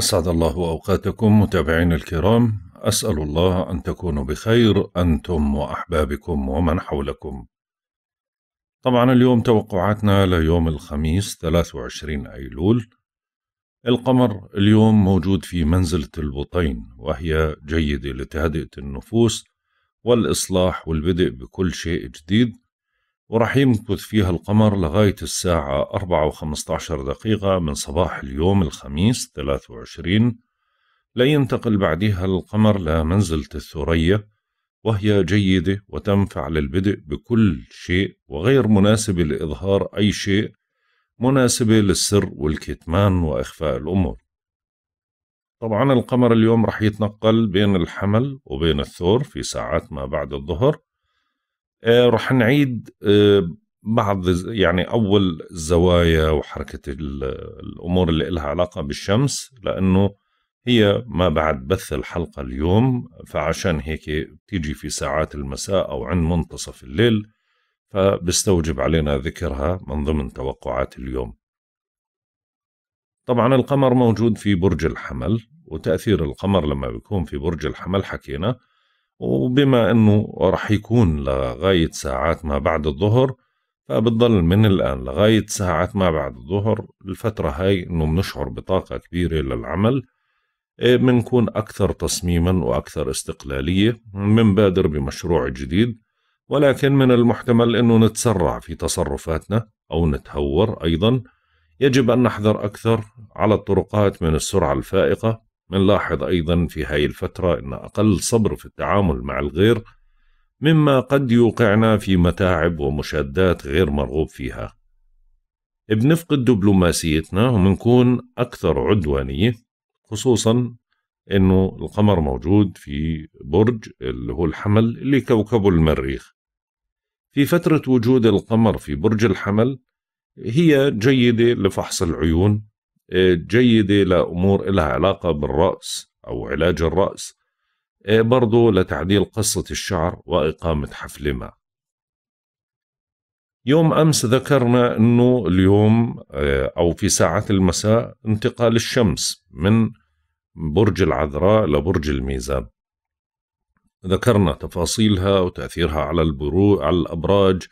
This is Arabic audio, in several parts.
أسعد الله أوقاتكم متابعين الكرام أسأل الله أن تكونوا بخير أنتم وأحبابكم ومن حولكم طبعا اليوم توقعاتنا ليوم الخميس 23 أيلول القمر اليوم موجود في منزلة البطين وهي جيدة لتهدئة النفوس والإصلاح والبدء بكل شيء جديد ورح يمكث فيها القمر لغاية الساعة 4 و 15 دقيقة من صباح اليوم الخميس 23 لينتقل بعدها القمر لمنزلة الثريا وهي جيدة وتنفع للبدء بكل شيء وغير مناسبة لإظهار أي شيء مناسبة للسر والكتمان وإخفاء الأمور طبعا القمر اليوم رح يتنقل بين الحمل وبين الثور في ساعات ما بعد الظهر آه، رح نعيد آه، بعض يعني اول الزوايا وحركه الامور اللي لها علاقه بالشمس لانه هي ما بعد بث الحلقه اليوم فعشان هيك بتيجي في ساعات المساء او عند منتصف الليل فبستوجب علينا ذكرها من ضمن توقعات اليوم. طبعا القمر موجود في برج الحمل وتاثير القمر لما بيكون في برج الحمل حكينا وبما أنه رح يكون لغاية ساعات ما بعد الظهر فبتضل من الآن لغاية ساعات ما بعد الظهر الفترة هاي أنه بنشعر بطاقة كبيرة للعمل بنكون إيه، أكثر تصميما وأكثر استقلالية بنبادر بمشروع جديد ولكن من المحتمل أنه نتسرع في تصرفاتنا أو نتهور أيضا يجب أن نحذر أكثر على الطرقات من السرعة الفائقة نلاحظ أيضا في هاي الفترة أن أقل صبر في التعامل مع الغير مما قد يوقعنا في متاعب ومشادات غير مرغوب فيها بنفقد دبلوماسيتنا ومنكون أكثر عدوانية خصوصا أنه القمر موجود في برج اللي هو الحمل اللي كوكبه المريخ في فترة وجود القمر في برج الحمل هي جيدة لفحص العيون جيدة لأمور لها علاقة بالرأس أو علاج الرأس إيه، برضو لتعديل قصة الشعر وإقامة حفل ما يوم أمس ذكرنا أنه اليوم آه، أو في ساعات المساء انتقال الشمس من برج العذراء لبرج الميزان ذكرنا تفاصيلها وتأثيرها على البرو على الأبراج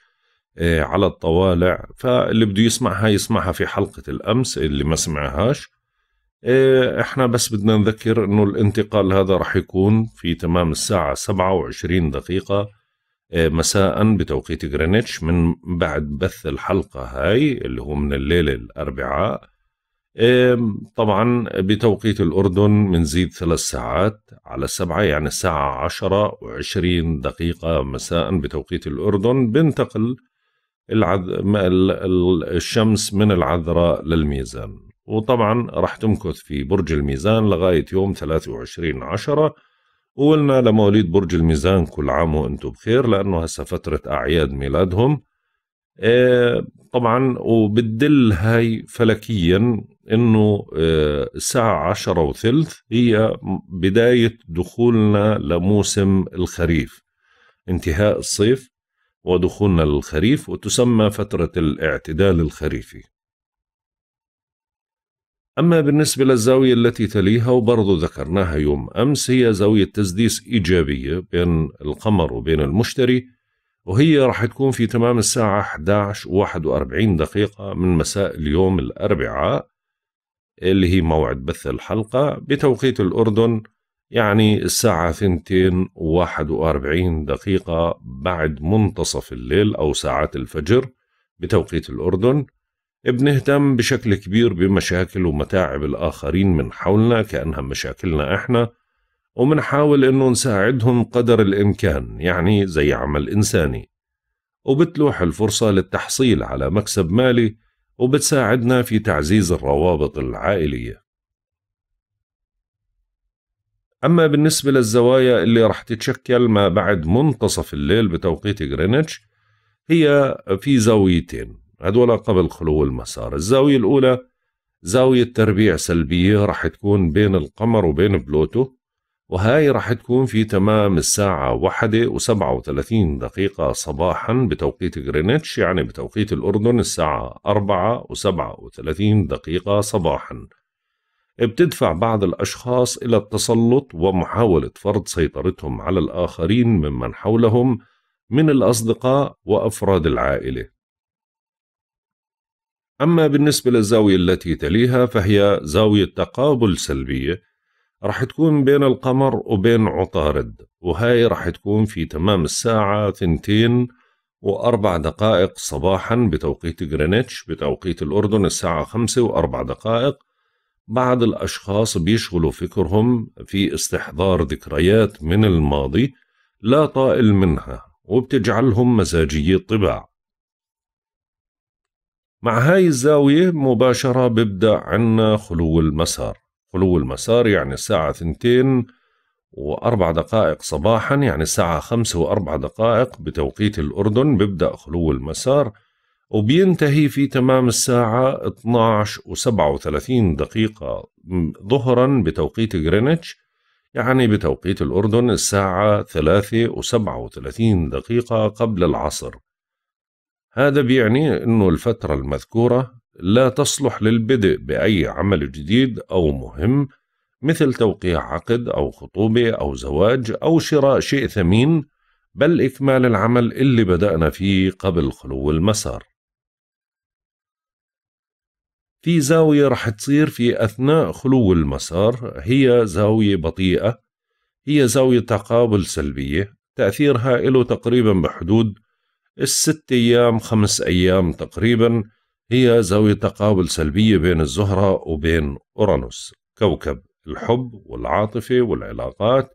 آه، على الطوالع فاللي بده يسمعها يسمعها في حلقة الأمس اللي ما سمعهاش آه، احنا بس بدنا نذكر انه الانتقال هذا رح يكون في تمام الساعة 27 دقيقة آه، مساء بتوقيت غرينتش من بعد بث الحلقة هاي اللي هو من الليلة الأربعاء طبعا بتوقيت الأردن منزيد ثلاث ساعات على سبعة يعني الساعة عشرة وعشرين دقيقة مساء بتوقيت الأردن بنتقل الشمس من العذراء للميزان وطبعا راح تمكث في برج الميزان لغاية يوم 23 عشرة وقلنا لمواليد برج الميزان كل عام وانتم بخير لأنه هسا فترة أعياد ميلادهم آه، طبعا وبتدل هاي فلكيا انه آه، الساعة عشرة وثلث هي بداية دخولنا لموسم الخريف انتهاء الصيف ودخولنا للخريف وتسمى فترة الاعتدال الخريفي أما بالنسبة للزاوية التي تليها وبرضو ذكرناها يوم أمس هي زاوية تسديس إيجابية بين القمر وبين المشتري وهي راح تكون في تمام الساعة 11 41 دقيقة من مساء اليوم الأربعاء اللي هي موعد بث الحلقة بتوقيت الأردن يعني الساعة ثنتين واحد وأربعين دقيقة بعد منتصف الليل أو ساعات الفجر بتوقيت الأردن بنهتم بشكل كبير بمشاكل ومتاعب الآخرين من حولنا كأنها مشاكلنا إحنا ومنحاول إنه نساعدهم قدر الإمكان يعني زي عمل إنساني وبتلوح الفرصة للتحصيل على مكسب مالي وبتساعدنا في تعزيز الروابط العائلية أما بالنسبة للزوايا اللي رح تتشكل ما بعد منتصف الليل بتوقيت غرينتش هي في زاويتين هدول قبل خلو المسار الزاوية الأولى زاوية تربيع سلبية رح تكون بين القمر وبين بلوتو وهاي رح تكون في تمام الساعة واحدة وسبعة وثلاثين دقيقة صباحا بتوقيت غرينتش يعني بتوقيت الأردن الساعة أربعة وسبعة وثلاثين دقيقة صباحا بتدفع بعض الأشخاص إلى التسلط ومحاولة فرض سيطرتهم على الآخرين ممن حولهم من الأصدقاء وأفراد العائلة. أما بالنسبة للزاوية التي تليها فهي زاوية تقابل سلبية رح تكون بين القمر وبين عطارد وهاي رح تكون في تمام الساعة ثنتين وأربع دقائق صباحا بتوقيت غرينتش بتوقيت الأردن الساعة خمسة وأربع دقائق بعض الأشخاص بيشغلوا فكرهم في استحضار ذكريات من الماضي لا طائل منها وبتجعلهم مزاجي الطباع مع هاي الزاوية مباشرة ببدأ عنا خلو المسار خلو المسار يعني الساعة ثنتين وأربع دقائق صباحا يعني الساعة خمسة وأربع دقائق بتوقيت الأردن ببدأ خلو المسار وبينتهي في تمام الساعة 12 و37 دقيقة ظهرا بتوقيت غرينتش يعني بتوقيت الأردن الساعة 3 و37 دقيقة قبل العصر هذا بيعني أنه الفترة المذكورة لا تصلح للبدء بأي عمل جديد أو مهم مثل توقيع عقد أو خطوبة أو زواج أو شراء شيء ثمين بل إكمال العمل اللي بدأنا فيه قبل خلو المسار في زاوية رح تصير في أثناء خلو المسار هي زاوية بطيئة هي زاوية تقابل سلبية تأثيرها له تقريبا بحدود الست أيام خمس أيام تقريبا هي زاوية تقابل سلبية بين الزهرة وبين أورانوس كوكب الحب والعاطفة والعلاقات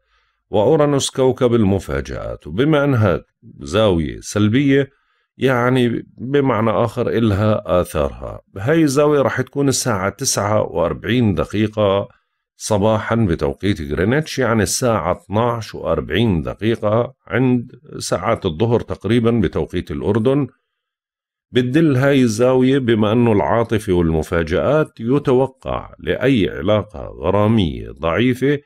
وأورانوس كوكب المفاجآت وبما أنها زاوية سلبية يعني بمعنى آخر إلها آثارها هاي الزاوية راح تكون الساعة 49 دقيقة صباحا بتوقيت غرينتش يعني الساعة 12 و40 دقيقة عند ساعات الظهر تقريبا بتوقيت الأردن بتدل هاي الزاوية بما أنه العاطفة والمفاجآت يتوقع لأي علاقة غرامية ضعيفة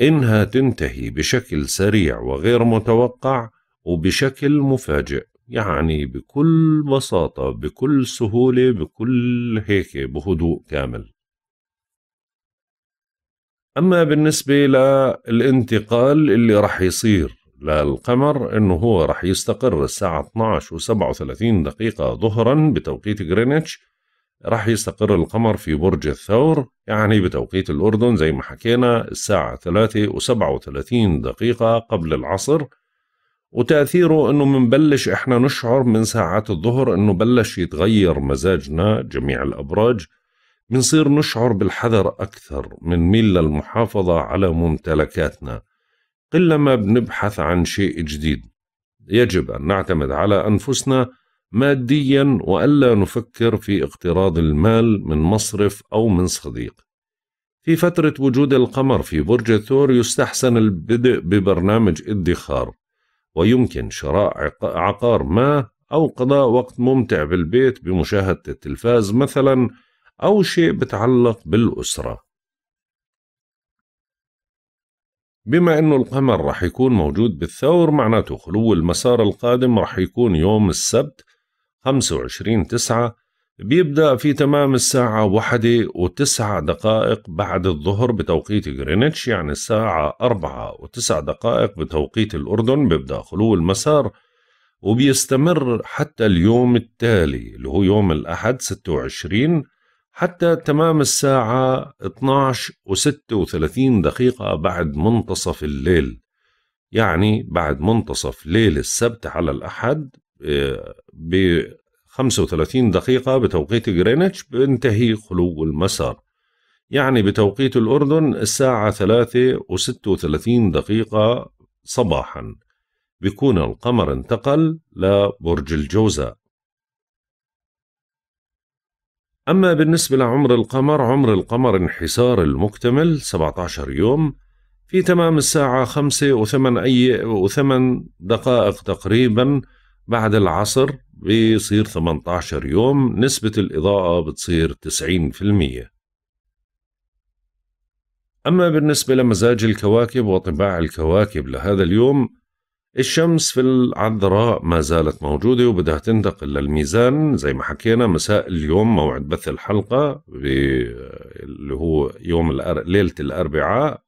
إنها تنتهي بشكل سريع وغير متوقع وبشكل مفاجئ يعني بكل بساطة بكل سهولة بكل هيك بهدوء كامل أما بالنسبة للانتقال اللي رح يصير للقمر انه هو رح يستقر الساعة 12 و37 دقيقة ظهرا بتوقيت غرينتش رح يستقر القمر في برج الثور يعني بتوقيت الأردن زي ما حكينا الساعة 3 و37 دقيقة قبل العصر وتأثيره أنه منبلش إحنا نشعر من ساعات الظهر أنه بلش يتغير مزاجنا جميع الأبراج منصير نشعر بالحذر أكثر من ميل للمحافظة على ممتلكاتنا ما بنبحث عن شيء جديد يجب أن نعتمد على أنفسنا ماديا وألا نفكر في اقتراض المال من مصرف أو من صديق في فترة وجود القمر في برج الثور يستحسن البدء ببرنامج ادخار ويمكن شراء عقار ما أو قضاء وقت ممتع بالبيت بمشاهدة التلفاز مثلا أو شيء بتعلق بالأسرة بما أنه القمر رح يكون موجود بالثور معناته خلو المسار القادم رح يكون يوم السبت 25 تسعة بيبدأ في تمام الساعة واحدة وتسعة دقائق بعد الظهر بتوقيت غرينتش يعني الساعة أربعة وتسع دقائق بتوقيت الأردن بيبدأ خلو المسار وبيستمر حتى اليوم التالي اللي هو يوم الأحد ستة وعشرين حتى تمام الساعة 12 و36 دقيقة بعد منتصف الليل يعني بعد منتصف ليل السبت على الأحد آه، 35 دقيقة بتوقيت جرينتش بينتهي خلو المسار يعني بتوقيت الأردن الساعة 3 و36 دقيقة صباحا بيكون القمر انتقل لبرج الجوزاء أما بالنسبة لعمر القمر عمر القمر انحسار المكتمل 17 يوم في تمام الساعة 5 و8 دقائق تقريباً بعد العصر بيصير 18 يوم نسبة الإضاءة بتصير 90% أما بالنسبة لمزاج الكواكب وطباع الكواكب لهذا اليوم الشمس في العذراء ما زالت موجودة وبدها تنتقل للميزان زي ما حكينا مساء اليوم موعد بث الحلقة اللي هو يوم ليلة الأربعاء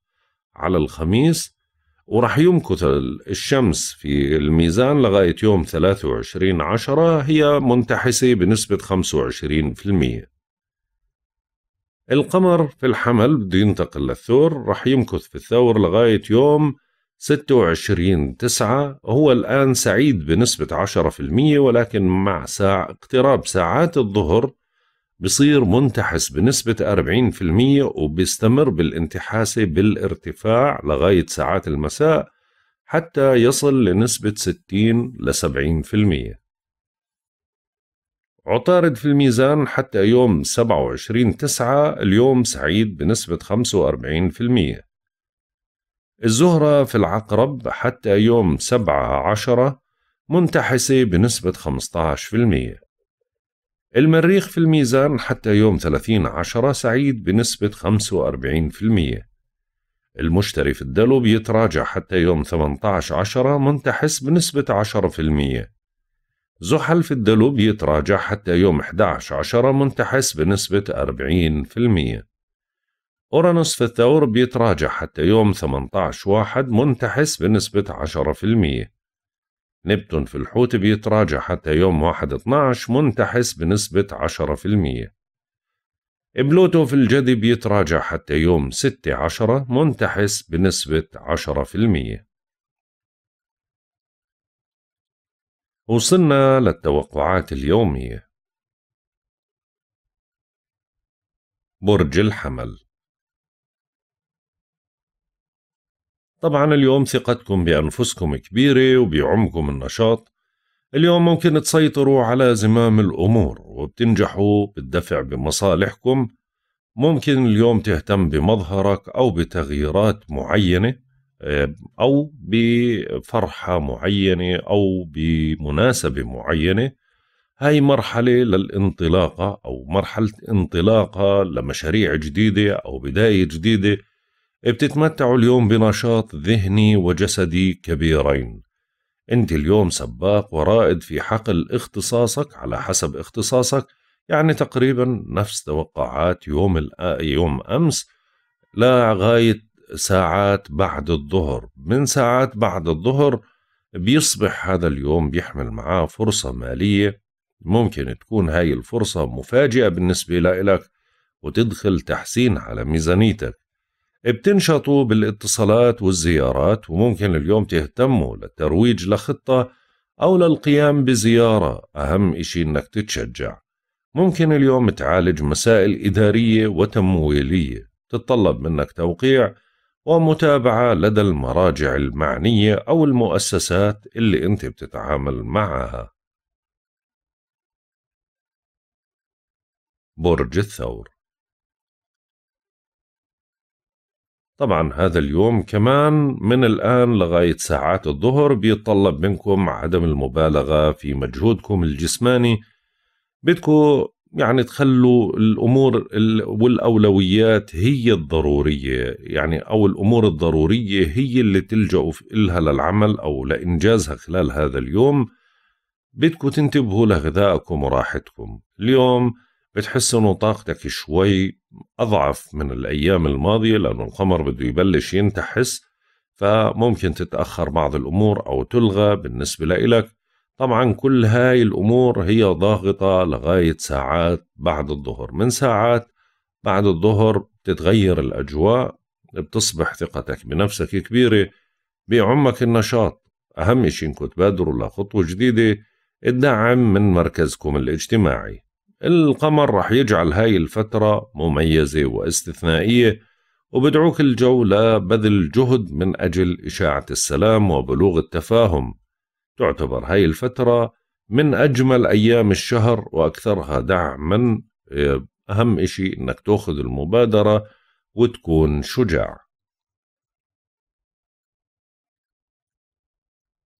على الخميس وراح يمكث الشمس في الميزان لغاية يوم 23 عشرة هي منتحسة بنسبة 25% القمر في الحمل بده ينتقل للثور راح يمكث في الثور لغاية يوم 26 تسعة هو الآن سعيد بنسبة 10% ولكن مع ساعة اقتراب ساعات الظهر بصير منتحس بنسبة 40% وبيستمر بالانتحاسة بالارتفاع لغاية ساعات المساء حتى يصل لنسبة 60 ل 70% عطارد في الميزان حتى يوم 27 تسعة اليوم سعيد بنسبة 45% الزهرة في العقرب حتى يوم 7 عشرة منتحسة بنسبة المئة المريخ في الميزان حتى يوم 30 عشرة سعيد بنسبة 45% المشتري في الدلو بيتراجع حتى يوم 18 عشرة منتحس بنسبة 10% زحل في الدلو بيتراجع حتى يوم 11 عشرة منتحس بنسبة 40% أورانوس في الثور بيتراجع حتى يوم 18 واحد منتحس بنسبة 10% نبتون في الحوت بيتراجع حتى يوم 1/12 منتحس بنسبة 10%. بلوتو في الجدي بيتراجع حتى يوم 6/10 منتحس بنسبة 10%. وصلنا للتوقعات اليومية برج الحمل طبعا اليوم ثقتكم بأنفسكم كبيرة وبيعمكم النشاط اليوم ممكن تسيطروا على زمام الأمور وبتنجحوا بالدفع بمصالحكم ممكن اليوم تهتم بمظهرك أو بتغييرات معينة آه، أو بفرحة معينة أو بمناسبة معينة هاي مرحلة للانطلاقة أو مرحلة انطلاقة لمشاريع جديدة أو بداية جديدة بتتمتعوا اليوم بنشاط ذهني وجسدي كبيرين انت اليوم سباق ورائد في حقل اختصاصك على حسب اختصاصك يعني تقريبا نفس توقعات يوم يوم امس لغايه ساعات بعد الظهر من ساعات بعد الظهر بيصبح هذا اليوم بيحمل معاه فرصة مالية ممكن تكون هاي الفرصة مفاجئة بالنسبة لك وتدخل تحسين على ميزانيتك بتنشطوا بالاتصالات والزيارات وممكن اليوم تهتموا للترويج لخطة أو للقيام بزيارة أهم إشي إنك تتشجع ممكن اليوم تعالج مسائل إدارية وتمويلية تتطلب منك توقيع ومتابعة لدى المراجع المعنية أو المؤسسات اللي أنت بتتعامل معها برج الثور طبعا هذا اليوم كمان من الآن لغاية ساعات الظهر بيتطلب منكم عدم المبالغة في مجهودكم الجسماني بدكم يعني تخلوا الأمور والأولويات هي الضرورية يعني أو الأمور الضرورية هي اللي تلجأوا إلها للعمل أو لإنجازها خلال هذا اليوم بدكم تنتبهوا لغذائكم وراحتكم اليوم بتحس انه طاقتك شوي اضعف من الايام الماضيه لانه القمر بده يبلش ينتحس فممكن تتاخر بعض الامور او تلغى بالنسبه لإلك طبعا كل هاي الامور هي ضاغطه لغايه ساعات بعد الظهر من ساعات بعد الظهر بتتغير الاجواء بتصبح ثقتك بنفسك كبيره بيعمك النشاط اهم شيء انكم تبادروا لخطوه جديده الدعم من مركزكم الاجتماعي القمر رح يجعل هاي الفترة مميزة واستثنائية وبدعوك الجو لبذل جهد من أجل إشاعة السلام وبلوغ التفاهم تعتبر هاي الفترة من أجمل أيام الشهر وأكثرها دعما أهم إشي أنك تأخذ المبادرة وتكون شجاع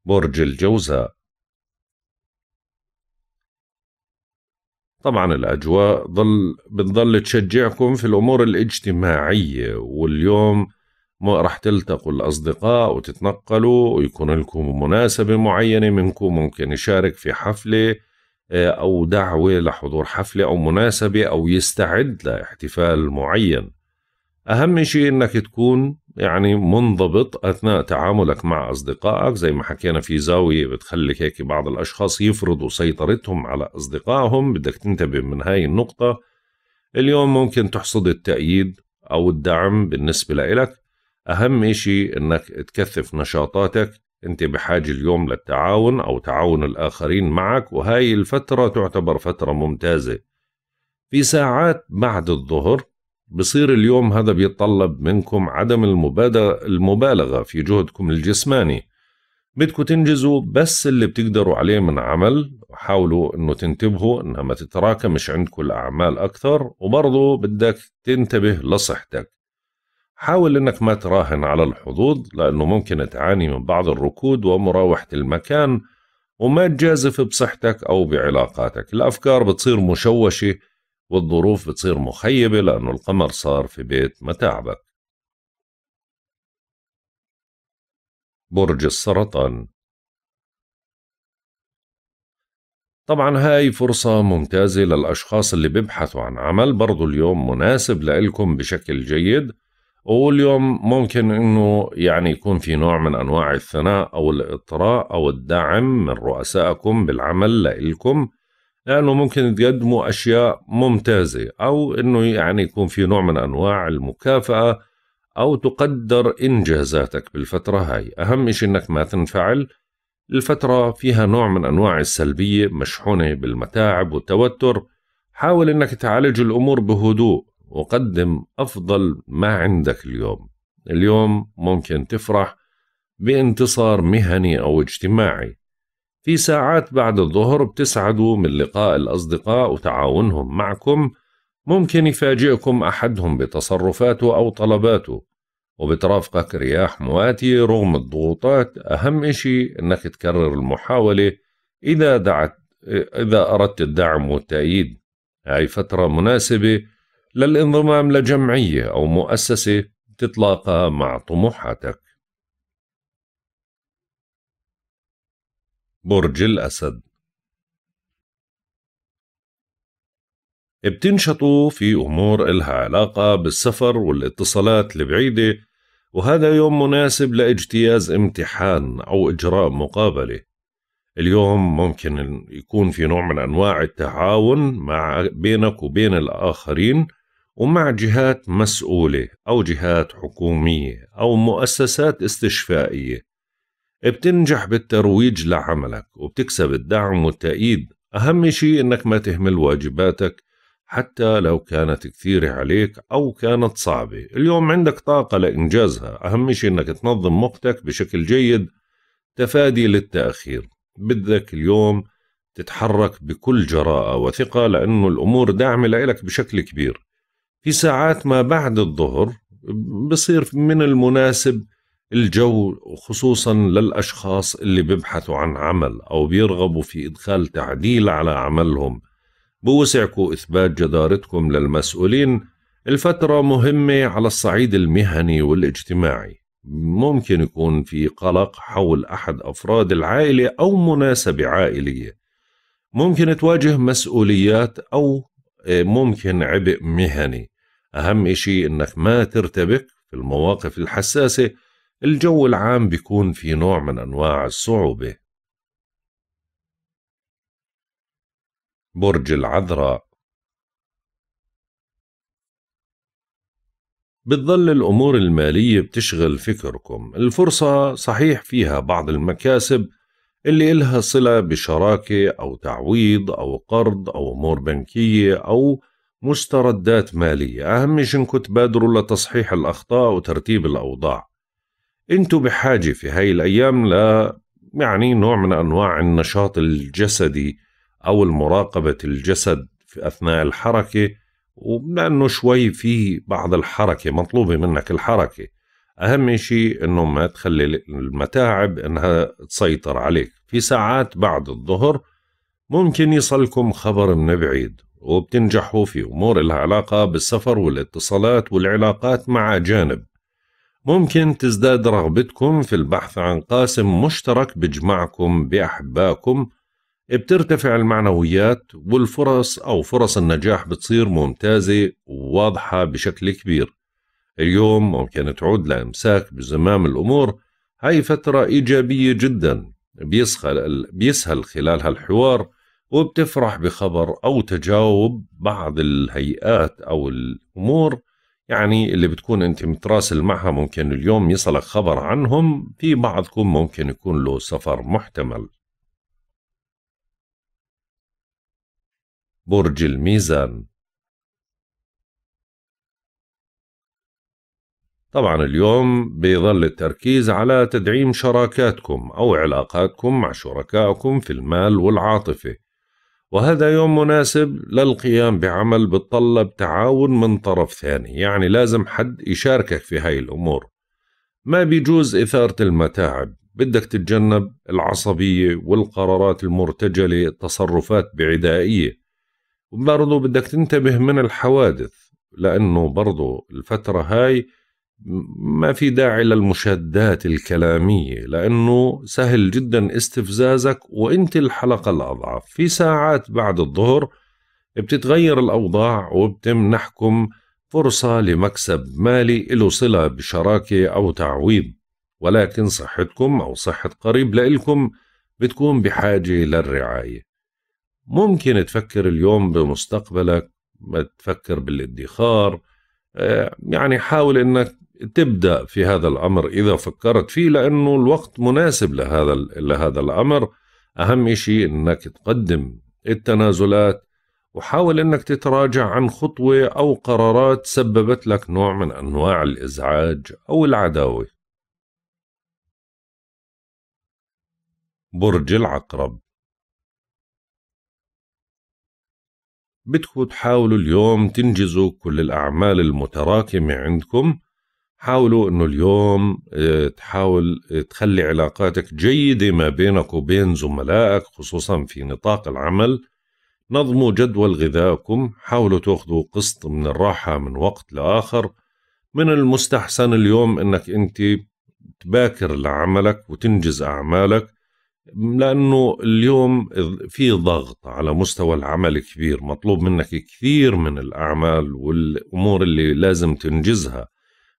برج الجوزاء طبعا الأجواء ضل بنضل تشجعكم في الأمور الاجتماعية واليوم ما رح تلتقوا الأصدقاء وتتنقلوا ويكون لكم مناسبة معينة منكم ممكن يشارك في حفلة آه، أو دعوة لحضور حفلة أو مناسبة أو يستعد لاحتفال معين أهم شيء إنك تكون يعني منضبط اثناء تعاملك مع اصدقائك زي ما حكينا في زاويه بتخلي هيك بعض الاشخاص يفرضوا سيطرتهم على اصدقائهم بدك تنتبه من هاي النقطه اليوم ممكن تحصد التأييد أو الدعم بالنسبة لإلك أهم إشي إنك تكثف نشاطاتك أنت بحاجة اليوم للتعاون أو تعاون الآخرين معك وهاي الفترة تعتبر فترة ممتازة في ساعات بعد الظهر بصير اليوم هذا بيتطلب منكم عدم المبالغة في جهدكم الجسماني بدكم تنجزوا بس اللي بتقدروا عليه من عمل حاولوا انه تنتبهوا انها ما تتراكمش عندكم الاعمال اكثر وبرضه بدك تنتبه لصحتك حاول انك ما تراهن على الحظوظ لانه ممكن تعاني من بعض الركود ومراوحة المكان وما تجازف بصحتك او بعلاقاتك الافكار بتصير مشوشة والظروف بتصير مخيبة لأنه القمر صار في بيت متاعبك برج السرطان طبعا هاي فرصة ممتازة للأشخاص اللي بيبحثوا عن عمل برضو اليوم مناسب لإلكم بشكل جيد واليوم ممكن انه يعني يكون في نوع من انواع الثناء او الاطراء او الدعم من رؤسائكم بالعمل لإلكم لانه ممكن تقدموا اشياء ممتازه او انه يعني يكون في نوع من انواع المكافاه او تقدر انجازاتك بالفتره هاي اهم شيء انك ما تنفعل الفتره فيها نوع من انواع السلبيه مشحونه بالمتاعب والتوتر حاول انك تعالج الامور بهدوء وقدم افضل ما عندك اليوم اليوم ممكن تفرح بانتصار مهني او اجتماعي في ساعات بعد الظهر بتسعدوا من لقاء الأصدقاء وتعاونهم معكم ممكن يفاجئكم أحدهم بتصرفاته أو طلباته وبترافقك رياح مواتية رغم الضغوطات أهم إشي أنك تكرر المحاولة إذا دعت إذا أردت الدعم والتأييد هاي فترة مناسبة للانضمام لجمعية أو مؤسسة تتلاقى مع طموحاتك برج الأسد بتنشطوا في أمور إلها علاقة بالسفر والاتصالات البعيدة وهذا يوم مناسب لاجتياز امتحان أو إجراء مقابلة اليوم ممكن يكون في نوع من أنواع التعاون مع بينك وبين الآخرين ومع جهات مسؤولة أو جهات حكومية أو مؤسسات استشفائية بتنجح بالترويج لعملك وبتكسب الدعم والتأييد أهم شيء إنك ما تهمل واجباتك حتى لو كانت كثيرة عليك أو كانت صعبة اليوم عندك طاقة لإنجازها أهم شيء إنك تنظم وقتك بشكل جيد تفادي للتأخير بدك اليوم تتحرك بكل جراءة وثقة لأنه الأمور داعمة لإلك بشكل كبير في ساعات ما بعد الظهر بصير من المناسب الجو خصوصا للأشخاص اللي بيبحثوا عن عمل أو بيرغبوا في إدخال تعديل على عملهم بوسعكم إثبات جدارتكم للمسؤولين الفترة مهمة على الصعيد المهني والاجتماعي ممكن يكون في قلق حول أحد أفراد العائلة أو مناسبة عائلية ممكن تواجه مسؤوليات أو آه، ممكن عبء مهني أهم إشي إنك ما ترتبك في المواقف الحساسة الجو العام بيكون في نوع من أنواع الصعوبة برج العذراء بتظل الأمور المالية بتشغل فكركم الفرصة صحيح فيها بعض المكاسب اللي إلها صلة بشراكة أو تعويض أو قرض أو أمور بنكية أو مستردات مالية أهم شي إنكم تبادروا لتصحيح الأخطاء وترتيب الأوضاع انتم بحاجه في هاي الايام ل يعني نوع من انواع النشاط الجسدي او المراقبة الجسد في اثناء الحركه ولانه شوي في بعض الحركه مطلوبه منك الحركه اهم شيء انه ما تخلي المتاعب انها تسيطر عليك في ساعات بعد الظهر ممكن يصلكم خبر من بعيد وبتنجحوا في امور لها علاقه بالسفر والاتصالات والعلاقات مع اجانب ممكن تزداد رغبتكم في البحث عن قاسم مشترك بجمعكم بأحبائكم بترتفع المعنويات والفرص أو فرص النجاح بتصير ممتازة وواضحة بشكل كبير اليوم ممكن تعود لإمساك بزمام الأمور هاي فترة إيجابية جدا بيسهل, بيسهل خلالها الحوار وبتفرح بخبر أو تجاوب بعض الهيئات أو الأمور يعني اللي بتكون انت متراسل معها ممكن اليوم يصلك خبر عنهم في بعضكم ممكن يكون له سفر محتمل برج الميزان طبعا اليوم بيظل التركيز على تدعيم شراكاتكم أو علاقاتكم مع شركائكم في المال والعاطفة وهذا يوم مناسب للقيام بعمل بتطلب تعاون من طرف ثاني يعني لازم حد يشاركك في هاي الأمور ما بيجوز إثارة المتاعب بدك تتجنب العصبية والقرارات المرتجلة التصرفات بعدائية وبرضو بدك تنتبه من الحوادث لأنه برضه الفترة هاي ما في داعي للمشادات الكلامية لأنه سهل جدا استفزازك وانت الحلقة الأضعف في ساعات بعد الظهر بتتغير الأوضاع وبتمنحكم فرصة لمكسب مالي له صلة بشراكة أو تعويض ولكن صحتكم أو صحة قريب لإلكم بتكون بحاجة للرعاية ممكن تفكر اليوم بمستقبلك تفكر بالادخار آه، يعني حاول انك تبدأ في هذا الأمر إذا فكرت فيه لأنه الوقت مناسب لهذا لهذا الأمر أهم شيء إنك تقدم التنازلات وحاول إنك تتراجع عن خطوة أو قرارات سببت لك نوع من أنواع الإزعاج أو العداوة برج العقرب بدكم تحاولوا اليوم تنجزوا كل الأعمال المتراكمة عندكم حاولوا انه اليوم آه، تحاول آه، تخلي علاقاتك جيده ما بينك وبين زملائك خصوصا في نطاق العمل نظموا جدول غذائكم حاولوا تاخذوا قسط من الراحه من وقت لاخر من المستحسن اليوم انك انت تباكر لعملك وتنجز اعمالك لانه اليوم في ضغط على مستوى العمل كبير مطلوب منك كثير من الاعمال والامور اللي لازم تنجزها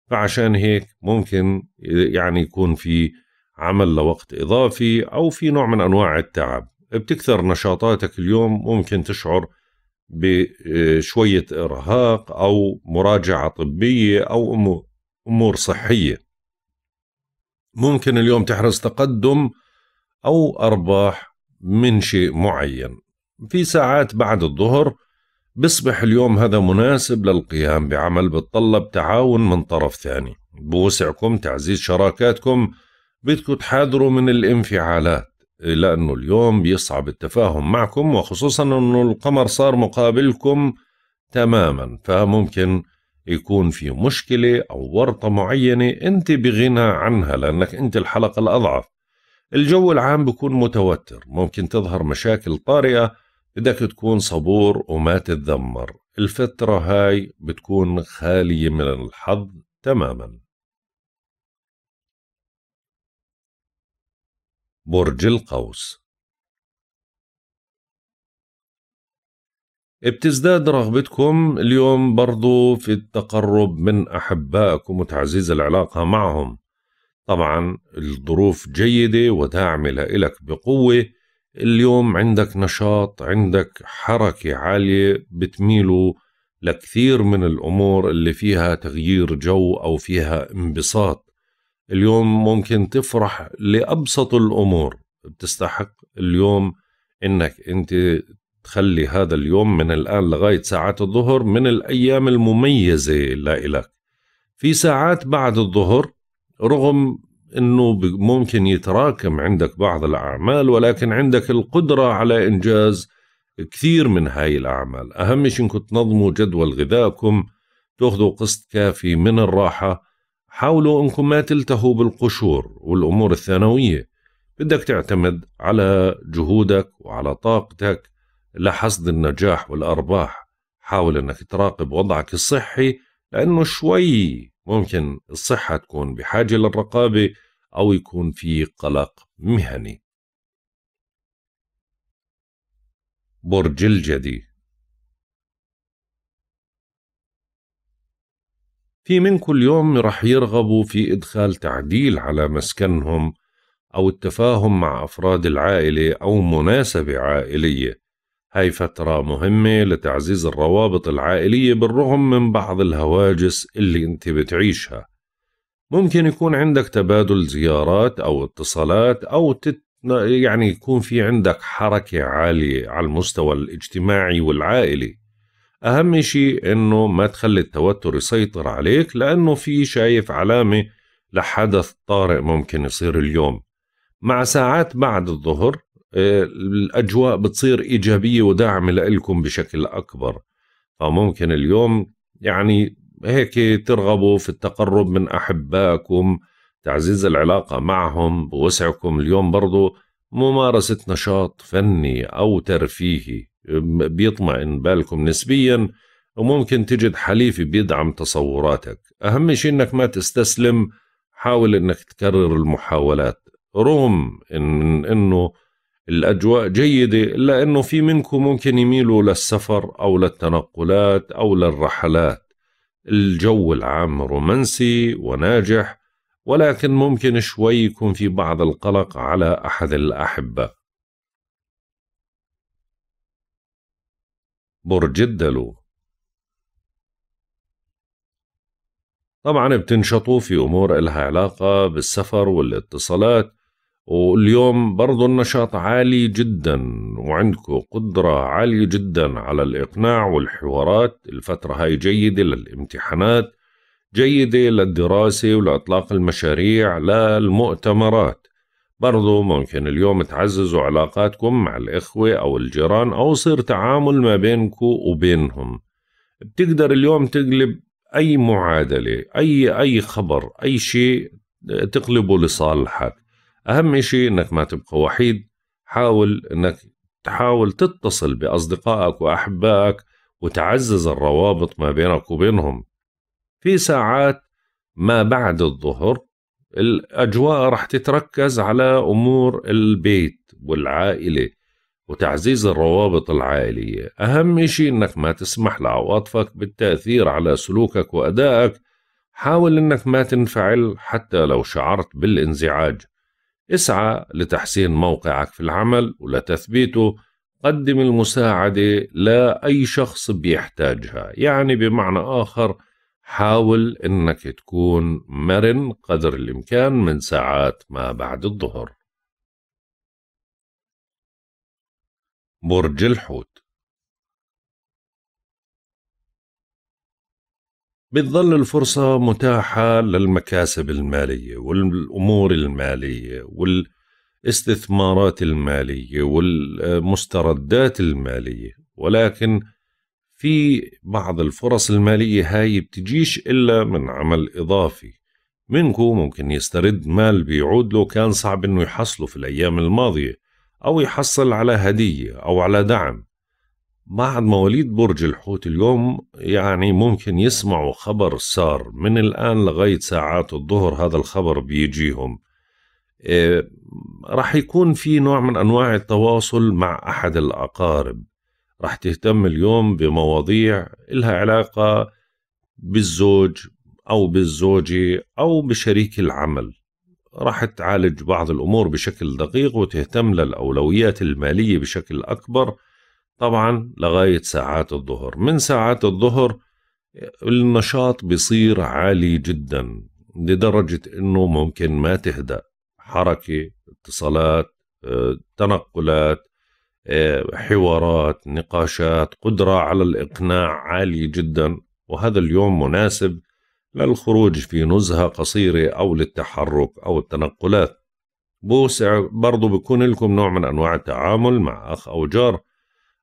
فعشان هيك ممكن يعني يكون في عمل لوقت إضافي أو في نوع من أنواع التعب بتكثر نشاطاتك اليوم ممكن تشعر بشوية إرهاق أو مراجعة طبية أو أمور صحية ممكن اليوم تحرز تقدم أو أرباح من شيء معين في ساعات بعد الظهر بصبح اليوم هذا مناسب للقيام بعمل بتطلب تعاون من طرف ثاني بوسعكم تعزيز شراكاتكم بدكم تحاذروا من الانفعالات لأنه اليوم بيصعب التفاهم معكم وخصوصا أنه القمر صار مقابلكم تماما فممكن يكون في مشكلة أو ورطة معينة أنت بغنى عنها لأنك أنت الحلقة الأضعف الجو العام بيكون متوتر ممكن تظهر مشاكل طارئة بدك تكون صبور وما تتذمر الفترة هاي بتكون خالية من الحظ تماما برج القوس بتزداد رغبتكم اليوم برضو في التقرب من أحبائكم وتعزيز العلاقة معهم طبعا الظروف جيدة وداعمة لإلك بقوة اليوم عندك نشاط عندك حركة عالية بتميلوا لكثير من الأمور اللي فيها تغيير جو أو فيها انبساط اليوم ممكن تفرح لأبسط الأمور بتستحق اليوم إنك أنت تخلي هذا اليوم من الآن لغاية ساعات الظهر من الأيام المميزة لإلك في ساعات بعد الظهر رغم انه ممكن يتراكم عندك بعض الاعمال ولكن عندك القدره على انجاز كثير من هاي الاعمال، اهم شيء انكم تنظموا جدول غذائكم، تاخذوا قسط كافي من الراحه، حاولوا انكم ما تلتهوا بالقشور والامور الثانويه، بدك تعتمد على جهودك وعلى طاقتك لحصد النجاح والارباح، حاول انك تراقب وضعك الصحي لانه شوي ممكن الصحة تكون بحاجة للرقابة أو يكون في قلق مهني برج الجدي في منكم اليوم رح يرغبوا في إدخال تعديل على مسكنهم أو التفاهم مع أفراد العائلة أو مناسبة عائلية هاي فترة مهمة لتعزيز الروابط العائلية بالرغم من بعض الهواجس اللي انت بتعيشها ممكن يكون عندك تبادل زيارات أو اتصالات أو تت... يعني يكون في عندك حركة عالية على المستوى الاجتماعي والعائلي أهم شيء إنه ما تخلي التوتر يسيطر عليك لأنه في شايف علامة لحدث طارئ ممكن يصير اليوم مع ساعات بعد الظهر الأجواء بتصير إيجابية وداعمة لإلكم بشكل أكبر فممكن اليوم يعني هيك ترغبوا في التقرب من أحبائكم تعزيز العلاقة معهم بوسعكم اليوم برضو ممارسة نشاط فني أو ترفيهي بيطمئن بالكم نسبيا وممكن تجد حليف بيدعم تصوراتك أهم شيء أنك ما تستسلم حاول أنك تكرر المحاولات رغم إن أنه الأجواء جيدة إلا أنه في منكم ممكن يميلوا للسفر أو للتنقلات أو للرحلات الجو العام رومانسي وناجح ولكن ممكن شوي يكون في بعض القلق على أحد الأحبة برج الدلو طبعا بتنشطوا في أمور إلها علاقة بالسفر والاتصالات واليوم برضو النشاط عالي جدا وعندكم قدرة عالية جدا على الإقناع والحوارات الفترة هاي جيدة للامتحانات جيدة للدراسة ولإطلاق المشاريع للمؤتمرات برضو ممكن اليوم تعززوا علاقاتكم مع الإخوة أو الجيران أو يصير تعامل ما بينكم وبينهم بتقدر اليوم تقلب أي معادلة أي أي خبر أي شيء آه، تقلبه لصالحك أهم إشي إنك ما تبقى وحيد حاول إنك تحاول تتصل بأصدقائك وأحبائك وتعزز الروابط ما بينك وبينهم في ساعات ما بعد الظهر الأجواء رح تتركز على أمور البيت والعائلة وتعزيز الروابط العائلية أهم إشي إنك ما تسمح لعواطفك بالتأثير على سلوكك وأدائك حاول إنك ما تنفعل حتى لو شعرت بالانزعاج اسعى لتحسين موقعك في العمل ولتثبيته قدم المساعدة لأي شخص بيحتاجها يعني بمعنى آخر حاول أنك تكون مرن قدر الإمكان من ساعات ما بعد الظهر برج الحوت بتظل الفرصة متاحة للمكاسب المالية والأمور المالية والاستثمارات المالية والمستردات المالية ولكن في بعض الفرص المالية هاي بتجيش إلا من عمل إضافي منكو ممكن يسترد مال بيعود له كان صعب إنه يحصله في الأيام الماضية أو يحصل على هدية أو على دعم بعد مواليد برج الحوت اليوم يعني ممكن يسمعوا خبر سار من الآن لغاية ساعات الظهر هذا الخبر بيجيهم إيه رح يكون في نوع من أنواع التواصل مع أحد الأقارب رح تهتم اليوم بمواضيع إلها علاقة بالزوج أو بالزوجة أو بشريك العمل راح تعالج بعض الأمور بشكل دقيق وتهتم للأولويات المالية بشكل أكبر طبعا لغاية ساعات الظهر من ساعات الظهر النشاط بصير عالي جدا لدرجة انه ممكن ما تهدأ حركة اتصالات آه، تنقلات آه، حوارات نقاشات قدرة على الإقناع عالية جدا وهذا اليوم مناسب للخروج في نزهة قصيرة أو للتحرك أو التنقلات بوسع برضو بكون لكم نوع من أنواع التعامل مع أخ أو جار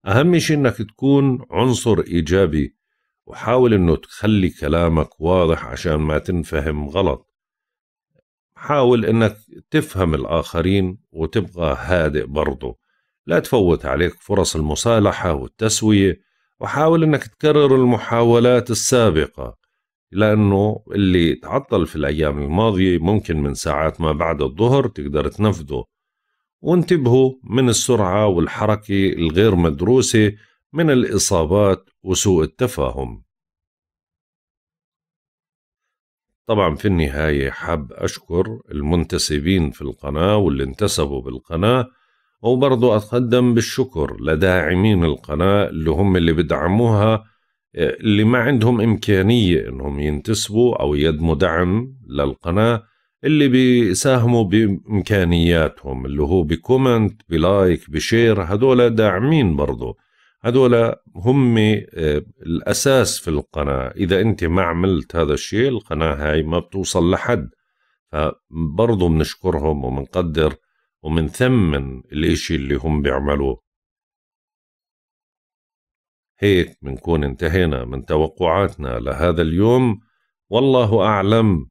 أهم شيء إنك تكون عنصر إيجابي وحاول إنه تخلي كلامك واضح عشان ما تنفهم غلط حاول إنك تفهم الآخرين وتبقى هادئ برضه لا تفوت عليك فرص المصالحة والتسوية وحاول إنك تكرر المحاولات السابقة لأنه اللي تعطل في الأيام الماضية ممكن من ساعات ما بعد الظهر تقدر تنفذه وانتبهوا من السرعة والحركة الغير مدروسة من الإصابات وسوء التفاهم طبعا في النهاية حاب أشكر المنتسبين في القناة واللي انتسبوا بالقناة وبرضو أتقدم بالشكر لداعمين القناة اللي هم اللي بدعموها اللي ما عندهم إمكانية إنهم ينتسبوا أو يدموا دعم للقناة اللي بيساهموا بإمكانياتهم اللي هو بكومنت بلايك بشير هدول داعمين برضو هدول هم آه، الأساس في القناة إذا أنت ما عملت هذا الشيء القناة هاي ما بتوصل لحد فبرضو بنشكرهم وبنقدر وبنثمن الإشي اللي هم بيعملوه هيك بنكون انتهينا من توقعاتنا لهذا اليوم والله أعلم